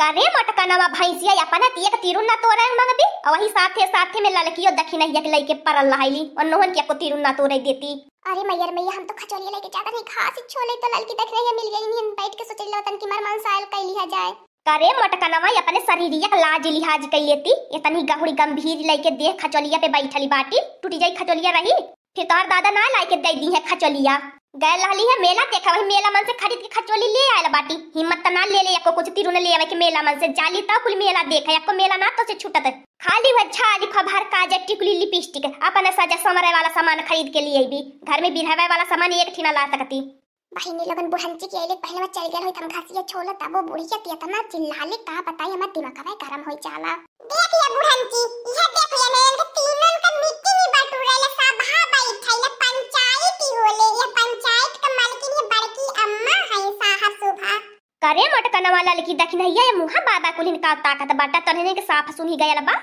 करे मटका नवा भैंसिया अपन तिरुन तो तिरुन्ना तोरे मंगदी वही साथे साथे में लड़कियों दखिनैया के लईके परल लहाइली और नोहन के को तिरुन तिरुन्ना तोरे देती अरे मैयर मैया हम तो खचोली लेके ज्यादा नहीं खास ही छोले तो ललकी देख रही है मिल गई नहीं बैठ के सोचे लो की मर मांसायल कैली लिया जाए करे मटकनवा अपने शरीरिया लाज लिहाज कर लेती ये तनी गहुड़ी गंभीर लेके देख खचोलिया पे बैठली बाटी टूटी जाई खचोलिया रही फिर तोहर दादा ना लाके दे दी है खचोलिया गए लाली है मेला देखा वही मेला मन से खरीद के खचोली ले आयल बाटी हिम्मत तो ना ले ले यको कुछ तिरुन ले आवे के मेला मन से जाली तो कुल मेला देखा यको मेला ना तो से छूटत खाली वच्छा आज खबर का जे टिकली लिपस्टिक अपन सजा समरे वाला सामान खरीद के लिए भी घर में बिरहवे वाला सामान एक ठिना ला सकती भाई बहिनी लगन बुढ़ंची के आइले पहले में चल गेल होई तम हम घासिया छोला तब वो बुढ़िया तिया तना ले का बताई हमर दिमाग में गरम होई जाला देख ये बुढ़ंची ये देख ये नयन के तीनन का मिट्टी में बटुरले सब करे मटकन वाला लेकिन दखिन हैया ये मुहा बाबा कुलिन का ताकत बाटा तने के साफ सुन ही गयल बा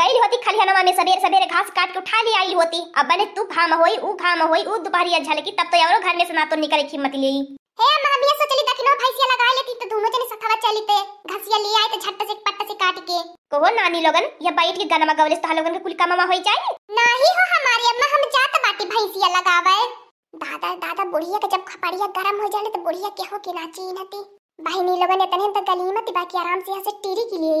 गईल होती खलिहनवा में सवेरे सवेरे घास काट के उठा ले आई होती अब बने तू घाम होई ऊ घाम होई ऊ दुपहरिया झलकी तब तो यारो घर में से ना तो निकले हिम्मत लेई हे अम्मा बिया चली दखिनो भैसिया लगा लेती तो दोनों जने सथवा चलीते घसिया ले आए तो झट से पट्टा से काट के कहो नानी लोगन या बैठ के गनमा गवले तो लोगन के कुल कमावा होई जाए नहीं हो हमारी अम्मा हम जात बाटी भैसिया लगावे दादा दादा बुढ़िया के जब खपड़िया गरम हो जाले तो बुढ़िया के हो के नाची नती बहिनी लोगन इतने तक गली मत बाकी आराम से यहाँ से टीरी के लिए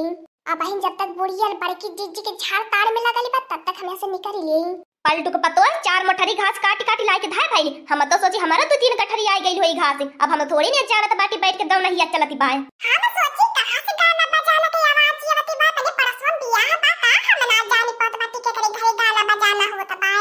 अब बहिन जब तक बुढ़िया की जीजी के झाड़ तार में लगल बा तब तक हम यहाँ से निकल लिए पलटू को पतो चार मठरी घास काटी काटी लाए के धाय भाई हम तो सोची हमारा दो तो तीन कठरी आई गई होई घास अब हम थोड़ी नहीं जानत बाटी बैठ के दौड़ नहीं चलती बाय हां सोची कहां से गाना की आवाज ये बात दिया बा का हम ना जानी बाटी के करे घरे गाना बजाना होत बाय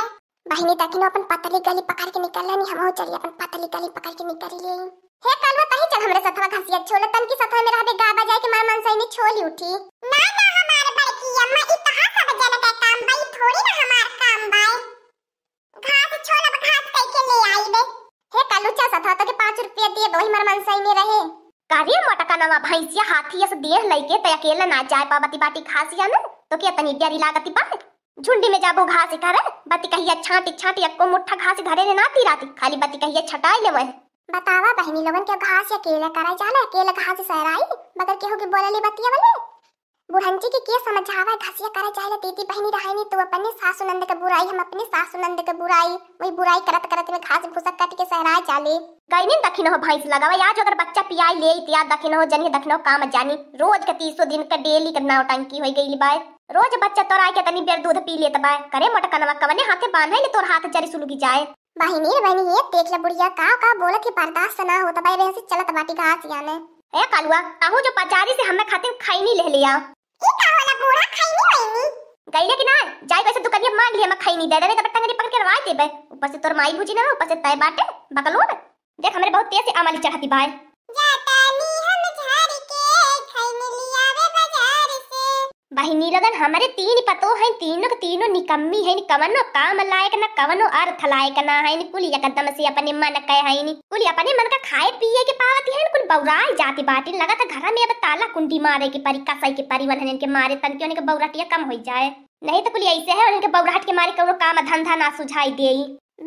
बहिनी तकिनो अपन पतली गली पकड़ के लेनी हम चली अपन पतली गली पकड़ के निकल लिए हे कालवा तही चल हमरे सथवा खासियत छोले तन की सथवा में रहबे गा बजाए के मार मन सही में छोली उठी ना ना हमार बड़की अम्मा ई कहां सब जने का काम भाई थोड़ी ना हमार काम भाई घास छोला घास कई के ले आई बे हे कालू चा सथवा तो के 5 रुपया दिए वही मार मन सही में रहे करियो मोटका नवा भैंसिया हाथी से देह लइके त अकेला ना जाए पाबती बाटी खासिया जानो तो के तनी प्यारी लागती बा झुंडी में जाबो घास करे बती कहिया छाटी छाटी अक्को मुट्ठा घास धरे ने ना तीराती खाली बती कहिया छटाई लेवे बतावा बहनी लोगन के घास या केला करा जाला केला घास सहराई बगल केहू के ले बतिया वाले बुढ़ंची के के समझावा घसिया करा जाला दीदी बहनी रहनी तू अपने सासु नंद के बुराई हम अपने सासु नंद के बुराई वही बुराई करत करत में घास भूसा कट के सहराई जाले गईनी दखिन हो भैंस लगावा आज अगर बच्चा पियाई ले इतिया तो दखिन हो जनी दखिन हो काम जानी रोज के 300 दिन का डेली के नाव टंकी हो गई बाय रोज बच्चा तोरा के तनी बेर दूध पी लेत बाय करे मटकनवा कवने हाथे बांधे ले तोर हाथ जरी सुलगी जाए बहिनी रे बहिनी ये देख ले बुढ़िया का का बोलत ही बर्दाश्त ना होता भाई वैसे चलत बाटी का ने ए कालुआ ताहू जो पचारी से हमें खातिर खैनी ले लिया ई का वाला बूढ़ा खैनी वईनी गईले कि ना जाई कैसे दुकानिया तो मांग लिया मैं खैनी दे दे तब तो बट्टा पकड़ के रवा देबे ऊपर से तोर माई भुजी ना ऊपर से तय बाटे बकलोन देख हमरे बहुत तेज से आमली चढ़ाती भाई नहीं लगन हमारे तीन पतो हैं तीनों के तीनों निकम्मी हैं कवनो काम लायक ना कवनो अर्थ लायक ना हैं कुल यकदम से अपने मन कह है कुल अपने मन का खाए पिए के पावती हैं कुल बौराई जाति बाटी लगा था घर में अब ताला कुंडी मारे के परी कसई के परिवहन के मारे तन के उनके बौराटिया कम हो जाए नहीं तो कुल ऐसे है उनके बौराहट के मारे कवनो काम धंधा ना सुझाई दे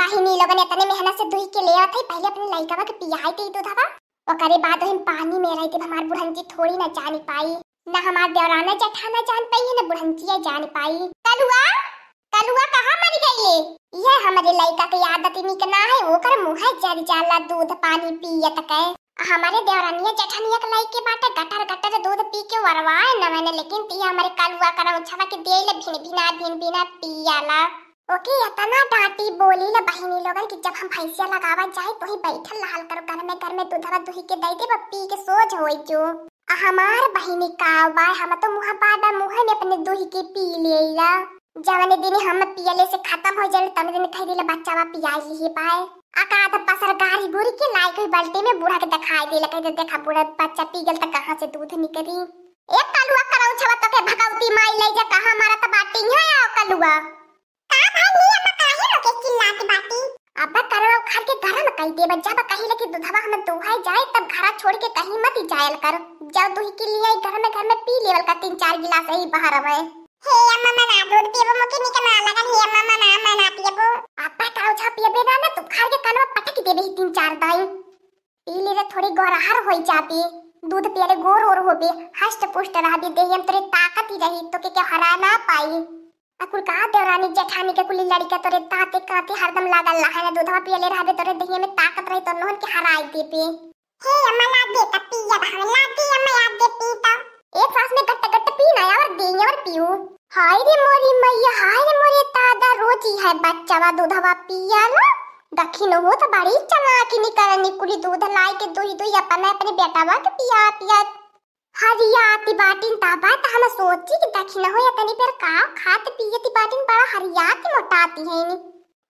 बाहिनी लोगन इतने मेहनत से दूध के ले आते पहले अपने लड़का के पियाई थे दूधवा ओकरे बाद हम पानी में रहते हमार बुढ़न जी थोड़ी ना जानी पाई न हमार देवराना जठाना जान पाई है न बुढ़ंतिया जान पाई कलुआ कलुआ कहाँ मर गई है यह हमारे लड़का के आदत ही निक ना है ओकर मुँह जर जाला दूध पानी पियत कै हमारे देवरानिया जठनिया के लड़के बाटे गटर गटर दूध पी के वरवाए न मैंने लेकिन ती हमारे कलुआ करा उछवा के देले भिन भिना भिन भिना पियाला ओके इतना डांटी बोली ना बहनी लोगन कि जब हम भैंसिया लगावा जाए तो ही बैठल लाल कर घर में घर में दूधवा दुही के दई दे पी के सोच होई जो हमार बहिनी का बा हम तो मुहा बाद मुहा ने अपने दूही के पी लेला जवने दिन हम पियले से खत्म हो जाले तने दिन खाई देला बच्चा बा पियाई ही पाए आका आधा पसर गारी बुरी के लाई कोई बाल्टी में बूढ़ा के दिखाई दे लगे कह देखा बूढ़ा बच्चा पी गेल त कहां से दूध निकली ए कलुआ कराउ छवा तो के भगवती माई ले जा कहां मारा त बाटी है ओ कलुआ का भाई मिया का काहे रोके चिल्लाती बाटी अब करवा घर के घर में कहीं देबा जब कहीं लेके दूधवा हम दोहाई जाए तब घर छोड़ के कहीं मत जायल कर जाओ दूही के लिए घर में घर में पी लेवल का तीन चार गिलास ही बाहर आवे हे अम्मा मना दूध पीबो मुके निके मना लगन हे अम्मा मना मना पीबो पापा का उछा पीबे ना ना तू खार के कानवा पटक देबे तीन चार दाई पी ले थोड़ी गोराहर होई जाती दूध पियारे गोर और होबे हष्ट पुष्ट रहबे देहि हम तोरे ताकत ही रही तो के के हरा ना पाई अकुल का देवरानी जेठानी के कुली लड़का तोरे ताते काते हरदम लागल लहन दूधवा पियाले रहबे तोरे देहि में ताकत रही तो नोहन के हराई देबे हे अम्मा ला दे तपी या भाव ला दे अम्मा ला दे पी तो एक सांस में गट गट पी ना और देंगे और पीऊ हाय रे मोरी मैया हाय रे मोरी तादा रोजी है बच्चावा दूधवा पिया लो दखिन हो तो बड़ी चमाकी निकल निकुली दूध लाई के दुई दुई अपन अपने बेटावा के पिया पिया हरियाती बाटिन ताबा त हम सोची कि दखिन हो या तनी पर का खात पियती बाटिन बड़ा हरियाती मोटाती है नी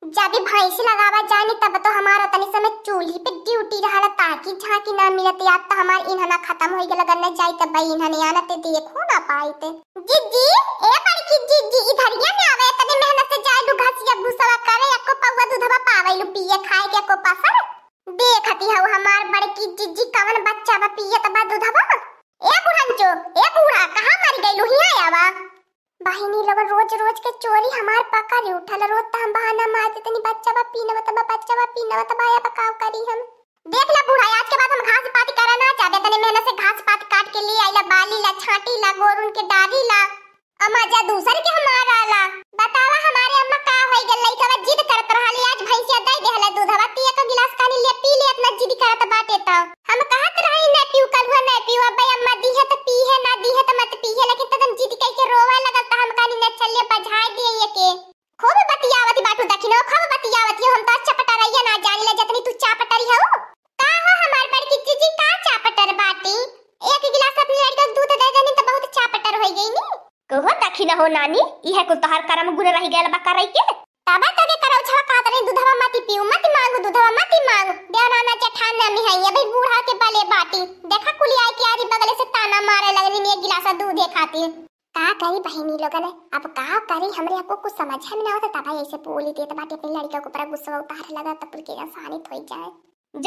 जब भैंस लगावा जानी तब तो हमारा तनी समय चूल्ही पे ड्यूटी रहला ताकि झाकी ना मिलत या तो हमार इन्हना खत्म हो गेल गन्ने जाई तब भाई इन्हने आना ते देखो ना पाई ते जी जी ए बड़की जी जी इधरिया में आवे तने मेहनत से जाए दुघसिया भूसवा करे या को पौवा दुधवा पावे लु पिए खाए के को पासर देखती हऊ हमार बड़की जी जी कवन बच्चा बा पिए तब दुधवा ए बुढ़ंचो ए बूढ़ा कहां मर गई लुहिया बहिनी लोग रोज रोज के चोरी हमार पका रे उठल रोज त तो हम बहाना मार मारते तनी बच्चा बा पीना बता बा बच्चा बा पीना बता बाया पकाव करी हम देख ला बूढ़ा आज के बाद हम घास पात करा ना चाहे तने मेहनत से घास पात काट के ले आइला बाली ला छाटी ला गोरुन के डारी ला अम्मा जा दूसर के हमार आला बतावा हमारे अम्मा का होई गेल हो नानी इहे कुल तोहार करम गुण रह गेल बा करई के तबा तगे करौ छवा का तने दुधवा माती पीउ मत मांगू दुधवा माती मांगू ध्यान नाना चठान ना में है भाई बूढ़ा के पले बाटी देखा कुलिया की आरी बगले से ताना मारे लगली ने गिलासा दूध खाती का करी बहिनी लोगन अब का करी हमरे आपको कुछ समझ में ना आता तबा ऐसे बोली देत बाटे अपनी लड़का को पर गुस्सा उतार लगा तब के सानी थोई जाए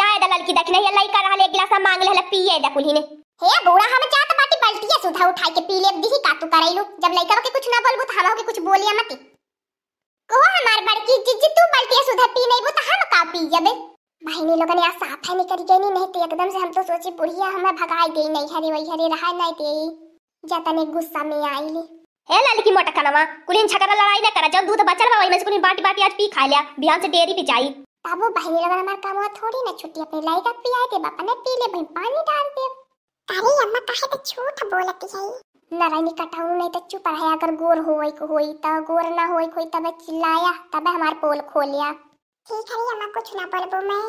जाए द लड़की देखने ये लई रहले गिलासा मांग पीए द कुली ने हे बूढ़ा हम जात बाल्टिया सुधा उठाई के पी लेब दिही का तू लो जब लइका के कुछ ना बोलबो त तो हमहु के कुछ बोलिया मत कहो हमार बड़की जिज्जी तू बाल्टिया सुधा पी नइबो त तो हम का पी जबे बहिनी लोगन या साफ है नहीं करी गई नहीं तो एकदम से हम तो सोची बुढ़िया हमें भगाई गई नहीं हरे वही हरे रहा नहीं दे जतन एक गुस्सा में आई ली हे लड़की मोटा कनवा कुलीन छकरा लड़ाई ना करा जब दूध बचल बा वही में से कुलीन बाटी बाटी आज पी खा लिया बियान से डेरी पी जाई बाबू बहिनी लोगन हमार काम हुआ थोड़ी ना छुट्टी अपने पी आए दे बापा ने पी ले भाई पानी डाल दे अरे अम्मा काहे तो झूठ बोलती है नारायणी कटाऊ नहीं तो चुप रहे अगर गोर होई को होई तो गोर ना होई कोई तो तब चिल्लाया तब हमार पोल खोलिया ठीक है अम्मा कुछ ना बोलबो मैं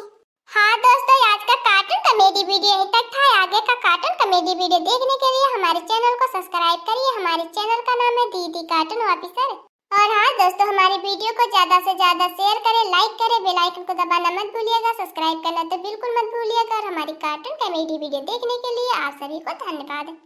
हाँ दोस्तों आज का कार्टून कॉमेडी वीडियो यहीं तक था आगे का कार्टून कॉमेडी वीडियो देखने के लिए हमारे चैनल को सब्सक्राइब करिए हमारे चैनल का नाम है दीदी कार्टून ऑफिसर और हाँ दोस्तों हमारी वीडियो को ज़्यादा से ज़्यादा शेयर करें लाइक करें बेल आइकन को दबाना मत भूलिएगा सब्सक्राइब करना तो बिल्कुल मत भूलिएगा और हमारी कार्टून कॉमेडी वीडियो देखने के लिए आप सभी को धन्यवाद